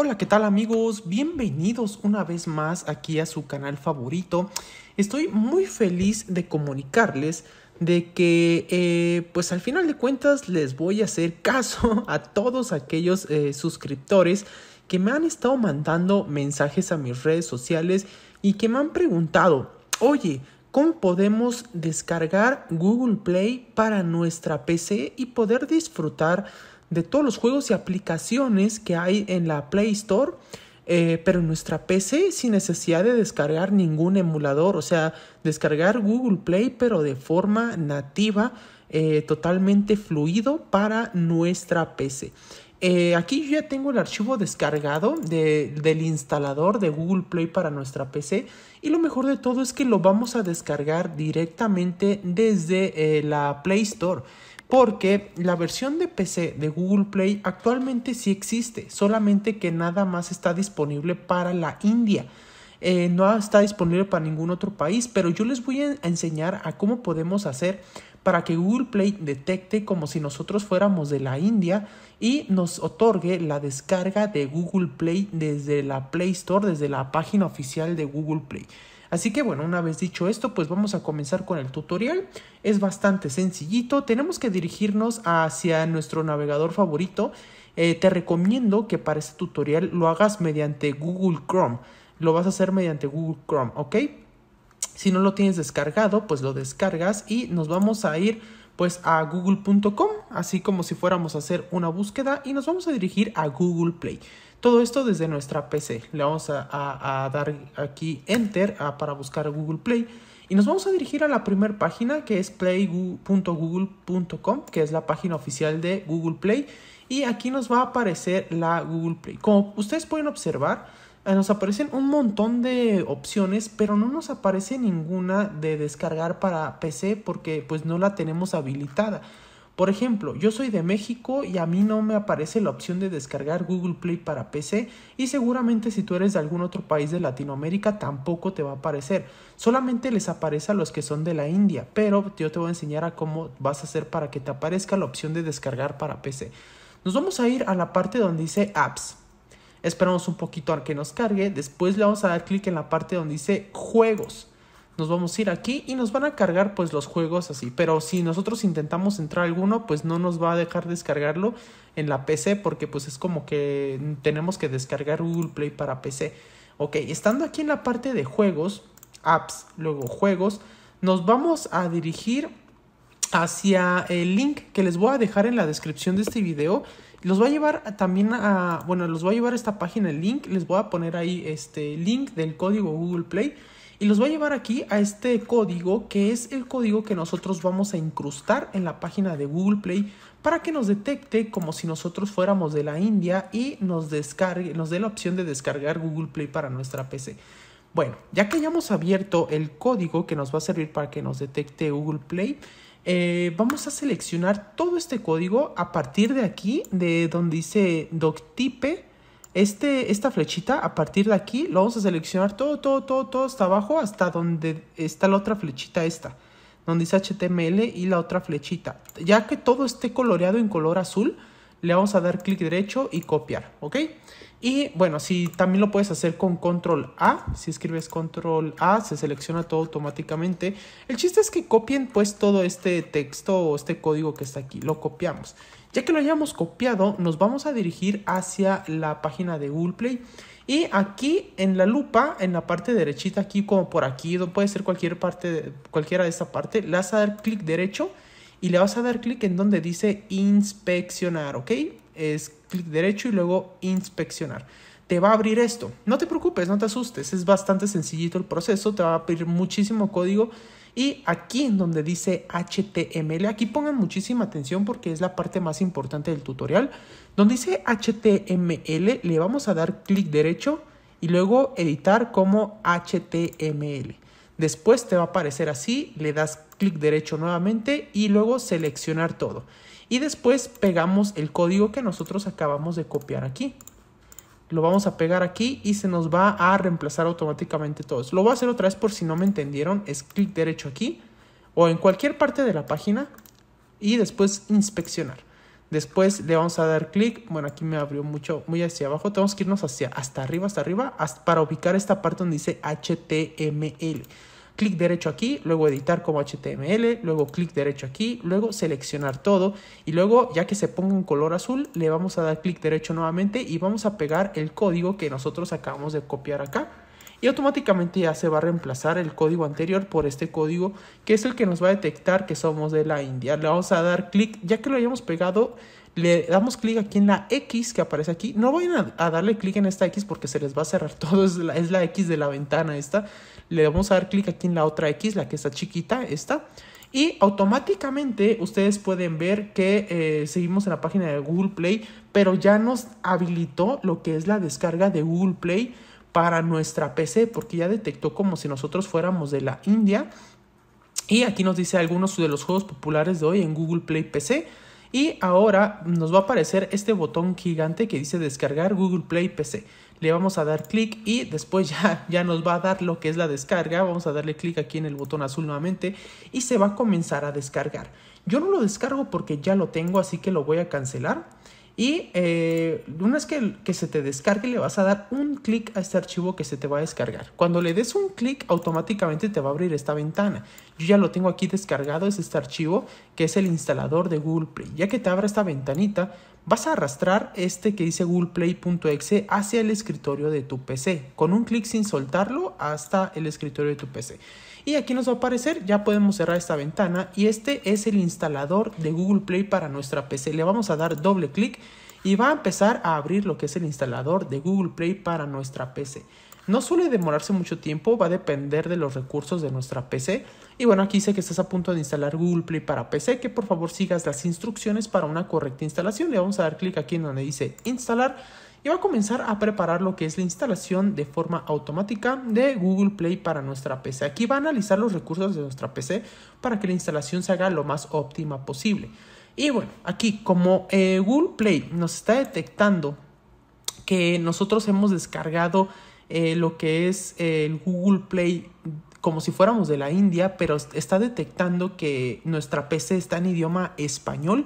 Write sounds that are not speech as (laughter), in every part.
Hola, ¿qué tal amigos? Bienvenidos una vez más aquí a su canal favorito. Estoy muy feliz de comunicarles de que eh, pues al final de cuentas les voy a hacer (laughs) caso a todos aquellos eh, suscriptores que me han estado mandando mensajes a mis redes sociales y que me han preguntado, oye, ¿cómo podemos descargar Google Play para nuestra PC y poder disfrutar de todos los juegos y aplicaciones que hay en la Play Store, eh, pero en nuestra PC sin necesidad de descargar ningún emulador, o sea, descargar Google Play, pero de forma nativa, eh, totalmente fluido para nuestra PC. Eh, aquí yo ya tengo el archivo descargado del instalador de Google Play para nuestra PC y lo mejor de todo es que lo vamos a descargar directamente desde la Play Store porque la versión de PC de Google Play actualmente sí existe, solamente que nada más está disponible para la India. Eh, no está disponible para ningún otro país, pero yo les voy a enseñar a cómo podemos hacer para que Google Play detecte como si nosotros fuéramos de la India y nos otorgue la descarga de Google Play desde la Play Store, desde la página oficial de Google Play. Así que bueno, una vez dicho esto, pues vamos a comenzar con el tutorial. Es bastante sencillito, tenemos que dirigirnos hacia nuestro navegador favorito. Eh, te recomiendo que para este tutorial lo hagas mediante Google Chrome. Lo vas a hacer mediante Google Chrome, ¿ok? Si no lo tienes descargado, pues lo descargas y nos vamos a ir pues a google.com, así como si fuéramos a hacer una búsqueda y nos vamos a dirigir a Google Play. Todo esto desde nuestra PC. Le vamos a, dar aquí Enter para buscar Google Play. Y nos vamos a dirigir a la primera página que es play.google.com, que es la página oficial de Google Play. Y aquí nos va a aparecer la Google Play. Como ustedes pueden observar, eh, nos aparecen un montón de opciones, pero no nos aparece ninguna de descargar para PC porque pues no la tenemos habilitada. Por ejemplo, yo soy de México y a mí no me aparece la opción de descargar Google Play para PC y seguramente si tú eres de algún otro país de Latinoamérica tampoco te va a aparecer. Solamente les aparece a los que son de la India, pero yo te voy a enseñar a cómo vas a hacer para que te aparezca la opción de descargar para PC. Nos vamos a ir a la parte donde dice apps. Esperamos un poquito a que nos cargue. Después le vamos a dar clic en la parte donde dice juegos. Nos vamos a ir aquí y nos van a cargar pues los juegos así. Pero si nosotros intentamos entrar alguno, pues no nos va a dejar descargarlo en la PC porque pues es como que tenemos que descargar Google Play para PC. Ok, estando aquí en la parte de juegos, apps, luego juegos, nos vamos a dirigir hacia el link que les voy a dejar en la descripción de este video los voy a llevar también a, bueno, los voy a llevar a esta página el link, les voy a poner ahí este link del código Google Play y los voy a llevar aquí a este código que es el código que nosotros vamos a incrustar en la página de Google Play para que nos detecte como si nosotros fuéramos de la India y nos descargue, nos dé la opción de descargar Google Play para nuestra PC. Bueno, ya que hayamos abierto el código que nos va a servir para que nos detecte Google Play, eh, vamos a seleccionar todo este código a partir de aquí, de donde dice doctype, este, esta flechita, a partir de aquí, lo vamos a seleccionar todo, todo, todo, todo hasta abajo, hasta donde está la otra flechita esta, donde dice HTML y la otra flechita. Ya que todo esté coloreado en color azul, le vamos a dar clic derecho y copiar, ¿ok? Y bueno, si también lo puedes hacer con control A, si escribes control A se selecciona todo automáticamente. El chiste es que copien pues todo este texto o este código que está aquí, lo copiamos. Ya que lo hayamos copiado, nos vamos a dirigir hacia la página de Google Play. Y aquí en la lupa, en la parte derechita, aquí como por aquí, puede ser cualquier parte, cualquiera de esta parte, le vas a dar clic derecho y le vas a dar clic en donde dice inspeccionar, ¿ok? Es clic derecho y luego inspeccionar. Te va a abrir esto. No te preocupes, no te asustes. Es bastante sencillito el proceso. Te va a pedir muchísimo código. Y aquí en donde dice HTML, aquí pongan muchísima atención porque es la parte más importante del tutorial. Donde dice HTML, le vamos a dar clic derecho y luego editar como HTML. Después te va a aparecer así, le das clic derecho nuevamente y luego seleccionar todo. Y después pegamos el código que nosotros acabamos de copiar aquí. Lo vamos a pegar aquí y se nos va a reemplazar automáticamente todo. Lo voy a hacer otra vez por si no me entendieron. Es clic derecho aquí o en cualquier parte de la página y después inspeccionar. Después le vamos a dar clic. Bueno, aquí me abrió mucho, muy hacia abajo. Tenemos que irnos hacia hasta arriba, hasta arriba, hasta, para ubicar esta parte donde dice HTML. Clic derecho aquí, luego editar como HTML, luego clic derecho aquí, luego seleccionar todo y luego ya que se ponga en color azul le vamos a dar clic derecho nuevamente y vamos a pegar el código que nosotros acabamos de copiar acá y automáticamente ya se va a reemplazar el código anterior por este código que es el que nos va a detectar que somos de la India. Le vamos a dar clic, ya que lo hayamos pegado, le damos clic aquí en la X que aparece aquí. No voy a, darle clic en esta X porque se les va a cerrar (laughs) todo, es la, es la X de la ventana esta. Le vamos a dar clic aquí en la otra X, la que está chiquita, esta. Y automáticamente ustedes pueden ver que eh, seguimos en la página de Google Play, pero ya nos habilitó lo que es la descarga de Google Play para nuestra PC, porque ya detectó como si nosotros fuéramos de la India. Y aquí nos dice algunos de los juegos populares de hoy en Google Play PC. Y ahora nos va a aparecer este botón gigante que dice descargar Google Play PC. Le vamos a dar clic y después ya, (laughs) ya nos va a dar lo que es la descarga. Vamos a darle clic aquí en el botón azul nuevamente y se va a comenzar a descargar. Yo no lo descargo porque ya lo tengo, así que lo voy a cancelar. Y eh, una vez que, que, se te descargue, le vas a dar un clic a este archivo que se te va a descargar. Cuando le des un clic, automáticamente te va a abrir esta ventana. Yo ya lo tengo aquí descargado, es este archivo que es el instalador de Google Play. Ya que te abra esta ventanita, vas a arrastrar este que dice googleplay.exe hacia el escritorio de tu PC. Con un clic sin soltarlo hasta el escritorio de tu PC. Y aquí nos va a aparecer, ya podemos cerrar esta ventana y este es el instalador de Google Play para nuestra PC. Le vamos a dar doble clic y va a empezar a abrir lo que es el instalador de Google Play para nuestra PC. No suele demorarse mucho tiempo, va a depender de los recursos de nuestra PC. Y bueno, aquí dice que estás a punto de instalar Google Play para PC, que por favor sigas las instrucciones para una correcta instalación. Le vamos a dar clic aquí en donde dice instalar y va a comenzar a preparar lo que es la instalación de forma automática de Google Play para nuestra PC. Aquí va a analizar los recursos de nuestra PC para que la instalación se haga lo más óptima posible. Y bueno, aquí como eh, Google Play nos está detectando que nosotros hemos descargado eh, lo que es eh, el Google Play como si fuéramos de la India, pero está detectando que nuestra PC está en idioma español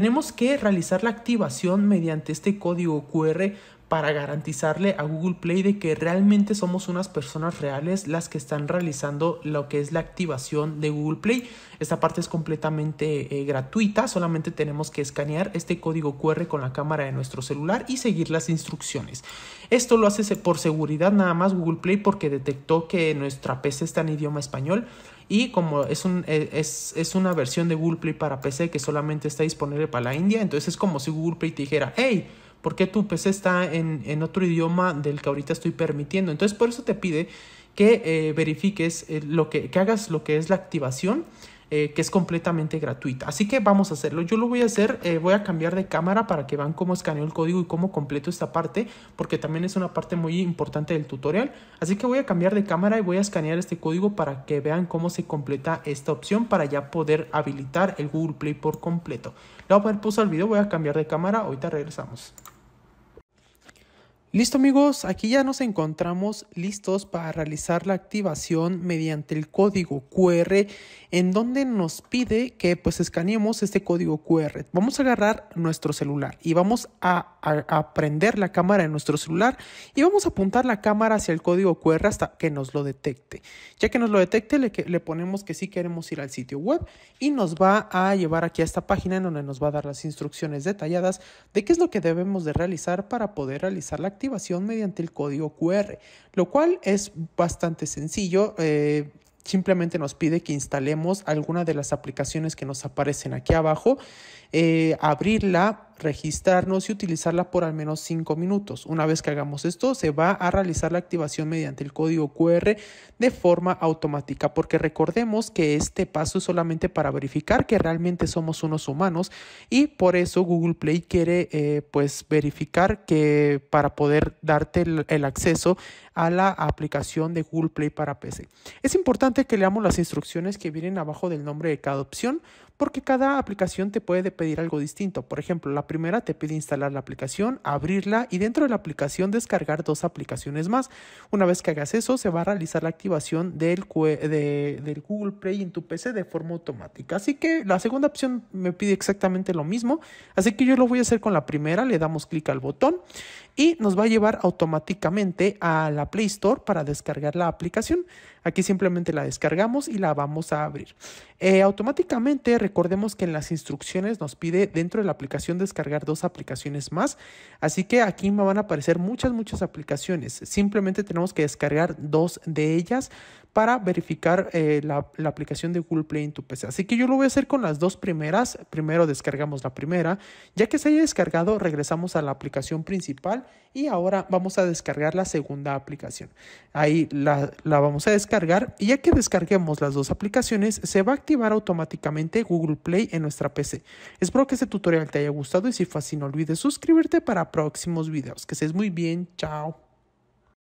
tenemos que realizar la activación mediante este código QR para garantizarle a Google Play de que realmente somos unas personas reales las que están realizando lo que es la activación de Google Play. Esta parte es completamente eh, gratuita, solamente tenemos que escanear este código QR con la cámara de nuestro celular y seguir las instrucciones. Esto lo hace por seguridad nada más Google Play porque detectó que nuestra PC está en idioma español y como es, eh, es, es, una versión de Google Play para PC que solamente está disponible para la India, entonces es como si Google Play te dijera, hey, porque tu PC está en, otro idioma del que ahorita estoy permitiendo? Entonces por eso te pide que eh, verifiques eh, lo que, que hagas lo que es la activación. Eh, que es completamente gratuita. Así que vamos a hacerlo. Yo lo voy a hacer, voy a cambiar de cámara para que vean cómo escaneo el código y cómo completo esta parte, porque también es una parte muy importante del tutorial. Así que voy a cambiar de cámara y voy a escanear este código para que vean cómo se completa esta opción para ya poder habilitar el Google Play por completo. La voy a poner al video, voy a cambiar de cámara, ahorita regresamos. Listo amigos, aquí ya nos encontramos listos para realizar la activación mediante el código QR en donde nos pide que pues escaneemos este código QR. Vamos a agarrar nuestro celular y vamos a a prender la cámara en nuestro celular y vamos a apuntar la cámara hacia el código QR hasta que nos lo detecte. Ya que nos lo detecte, le, le ponemos que sí queremos ir al sitio web y nos va a llevar aquí a esta página en donde nos va a dar las instrucciones detalladas de qué es lo que debemos de realizar para poder realizar la activación mediante el código QR, lo cual es bastante sencillo. Eh, simplemente nos pide que instalemos alguna de las aplicaciones que nos aparecen aquí abajo, eh, abrirla, registrarnos y utilizarla por al menos 5 minutos. Una vez que hagamos esto, se va a realizar la activación mediante el código QR de forma automática, porque recordemos que este paso es solamente para verificar que realmente somos unos humanos y por eso Google Play quiere eh, pues verificar que para poder darte el acceso a la aplicación de Google Play para PC. Es importante que leamos las instrucciones que vienen abajo del nombre de cada opción porque cada aplicación te puede pedir algo distinto. Por ejemplo, la primera te pide instalar la aplicación, abrirla y dentro de la aplicación descargar dos aplicaciones más. Una vez que hagas eso, se va a realizar la activación del, Google Play en tu PC de forma automática. Así que la segunda opción me pide exactamente lo mismo. Así que yo lo voy a hacer con la primera. Le damos clic al botón y nos va a llevar automáticamente a la Play Store para descargar la aplicación. Aquí simplemente la descargamos y la vamos a abrir. Eh, automáticamente recordemos que en las instrucciones nos pide dentro de la aplicación descargar dos aplicaciones más, así que aquí me van a aparecer muchas, muchas aplicaciones. Simplemente tenemos que descargar dos de ellas para verificar eh, la, aplicación de Google Play en tu PC. Así que yo lo voy a hacer con las dos primeras. Primero descargamos la primera. Ya que se haya descargado, regresamos a la aplicación principal y ahora vamos a descargar la segunda aplicación. Ahí la, la vamos a descargar y ya que descarguemos las dos aplicaciones, se va a activar automáticamente Google Play en nuestra PC. Espero que este tutorial te haya gustado y si fue así no olvides suscribirte para próximos videos. Que estés muy bien, chao.